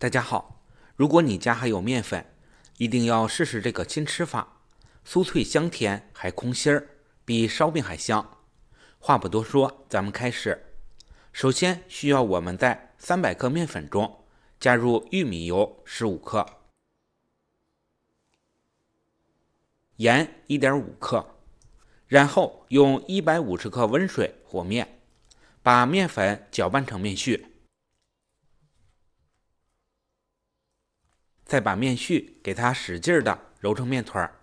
大家好，如果你家还有面粉，一定要试试这个新吃法，酥脆香甜还空心儿，比烧饼还香。话不多说，咱们开始。首先需要我们在三百克面粉中加入玉米油十五克、盐一点五克，然后用一百五十克温水和面，把面粉搅拌成面絮。再把面絮给它使劲的揉成面团儿，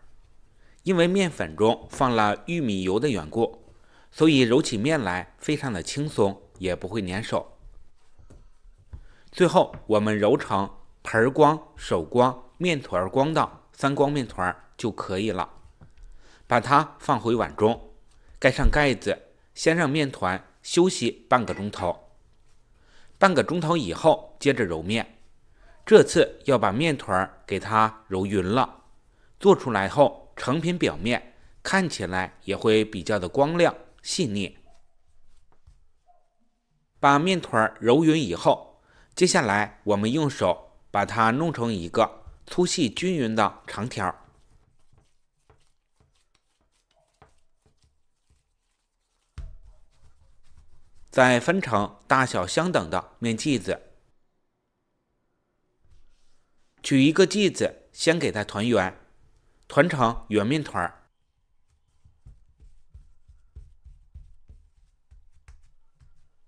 因为面粉中放了玉米油的缘故，所以揉起面来非常的轻松，也不会粘手。最后我们揉成盆光、手光、面团光的三光面团就可以了。把它放回碗中，盖上盖子，先让面团休息半个钟头。半个钟头以后，接着揉面。这次要把面团儿给它揉匀了，做出来后成品表面看起来也会比较的光亮细腻。把面团揉匀以后，接下来我们用手把它弄成一个粗细均匀的长条儿，再分成大小相等的面剂子。取一个剂子，先给它团圆，团成圆面团儿，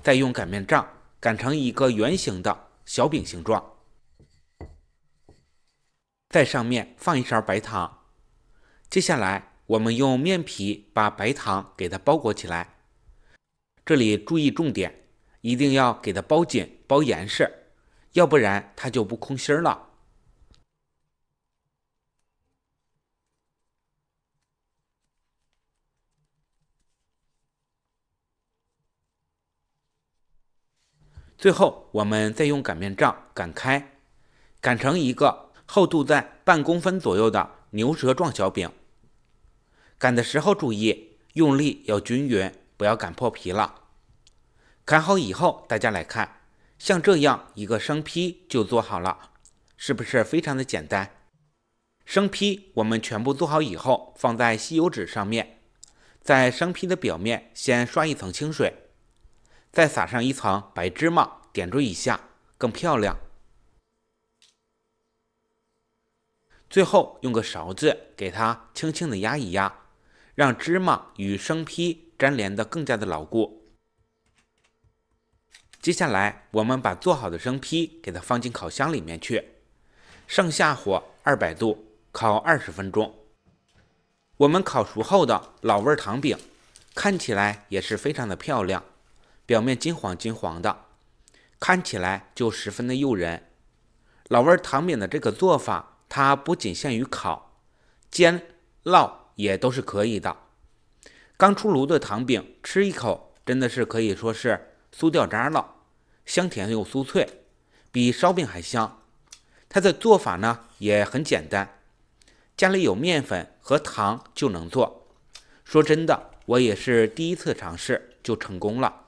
再用擀面杖擀成一个圆形的小饼形状。在上面放一勺白糖，接下来我们用面皮把白糖给它包裹起来。这里注意重点，一定要给它包紧、包严实，要不然它就不空心了。最后，我们再用擀面杖擀开，擀成一个厚度在半公分左右的牛舌状小饼。擀的时候注意用力要均匀，不要擀破皮了。擀好以后，大家来看，像这样一个生坯就做好了，是不是非常的简单？生坯我们全部做好以后，放在吸油纸上面，在生坯的表面先刷一层清水。再撒上一层白芝麻，点缀一下更漂亮。最后用个勺子给它轻轻的压一压，让芝麻与生坯粘连的更加的牢固。接下来我们把做好的生坯给它放进烤箱里面去，上下火二百度烤二十分钟。我们烤熟后的老味糖饼看起来也是非常的漂亮。表面金黄金黄的，看起来就十分的诱人。老味糖饼的这个做法，它不仅限于烤、煎、烙，也都是可以的。刚出炉的糖饼，吃一口真的是可以说是酥掉渣了，香甜又酥脆，比烧饼还香。它的做法呢也很简单，家里有面粉和糖就能做。说真的，我也是第一次尝试就成功了。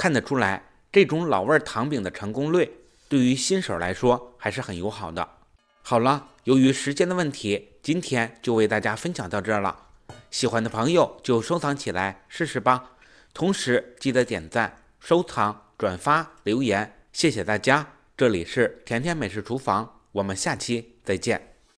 看得出来，这种老味糖饼的成功率对于新手来说还是很友好的。好了，由于时间的问题，今天就为大家分享到这儿了。喜欢的朋友就收藏起来试试吧。同时记得点赞、收藏、转发、留言，谢谢大家。这里是甜甜美食厨房，我们下期再见。